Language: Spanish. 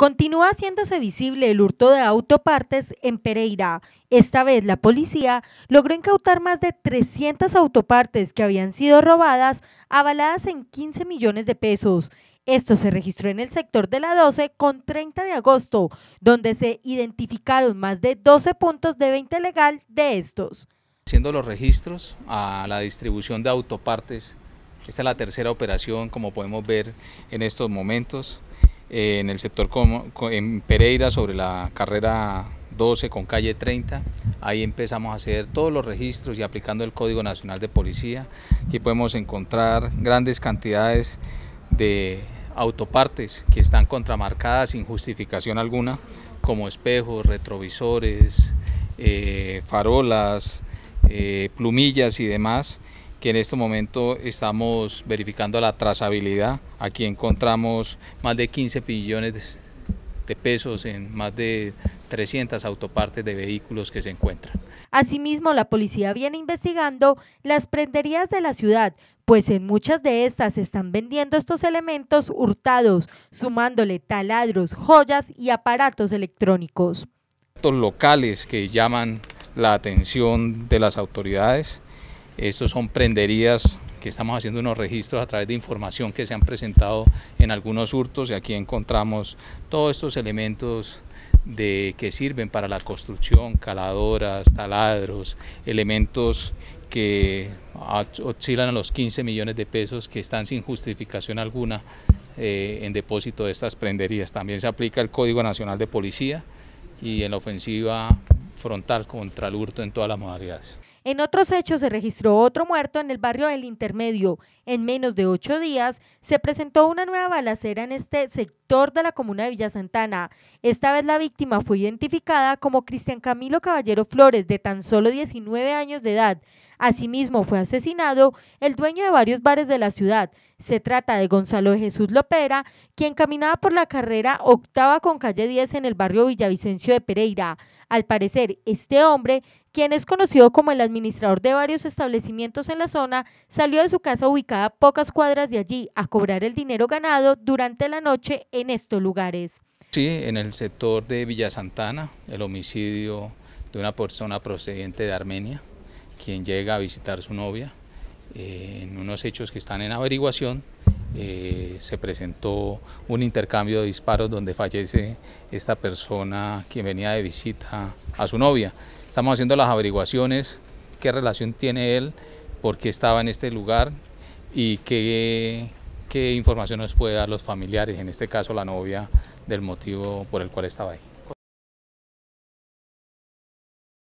Continúa haciéndose visible el hurto de autopartes en Pereira. Esta vez la policía logró incautar más de 300 autopartes que habían sido robadas, avaladas en 15 millones de pesos. Esto se registró en el sector de la 12 con 30 de agosto, donde se identificaron más de 12 puntos de venta legal de estos. Haciendo los registros a la distribución de autopartes, esta es la tercera operación como podemos ver en estos momentos en el sector en Pereira sobre la carrera 12 con calle 30. Ahí empezamos a hacer todos los registros y aplicando el Código Nacional de Policía. Aquí podemos encontrar grandes cantidades de autopartes que están contramarcadas sin justificación alguna, como espejos, retrovisores, eh, farolas, eh, plumillas y demás que en este momento estamos verificando la trazabilidad. Aquí encontramos más de 15 billones de pesos en más de 300 autopartes de vehículos que se encuentran. Asimismo, la policía viene investigando las prenderías de la ciudad, pues en muchas de estas están vendiendo estos elementos hurtados, sumándole taladros, joyas y aparatos electrónicos. Los locales que llaman la atención de las autoridades estos son prenderías que estamos haciendo unos registros a través de información que se han presentado en algunos hurtos y aquí encontramos todos estos elementos que sirven para la construcción, caladoras, taladros, elementos que oscilan a los 15 millones de pesos que están sin justificación alguna eh, en depósito de estas prenderías. También se aplica el Código Nacional de Policía y en la ofensiva frontal contra el hurto en todas las modalidades. En otros hechos se registró otro muerto en el barrio del Intermedio. En menos de ocho días se presentó una nueva balacera en este sector de la comuna de Villa Santana. Esta vez la víctima fue identificada como Cristian Camilo Caballero Flores, de tan solo 19 años de edad. Asimismo, fue asesinado el dueño de varios bares de la ciudad. Se trata de Gonzalo Jesús Lopera, quien caminaba por la carrera octava con calle 10 en el barrio Villavicencio de Pereira. Al parecer, este hombre, quien es conocido como el administrador de varios establecimientos en la zona, salió de su casa ubicada pocas cuadras de allí a cobrar el dinero ganado durante la noche en estos lugares. Sí, en el sector de Villa Santana, el homicidio de una persona procedente de Armenia quien llega a visitar su novia. Eh, en unos hechos que están en averiguación, eh, se presentó un intercambio de disparos donde fallece esta persona quien venía de visita a su novia. Estamos haciendo las averiguaciones, qué relación tiene él, por qué estaba en este lugar y qué, qué información nos puede dar los familiares, en este caso la novia, del motivo por el cual estaba ahí.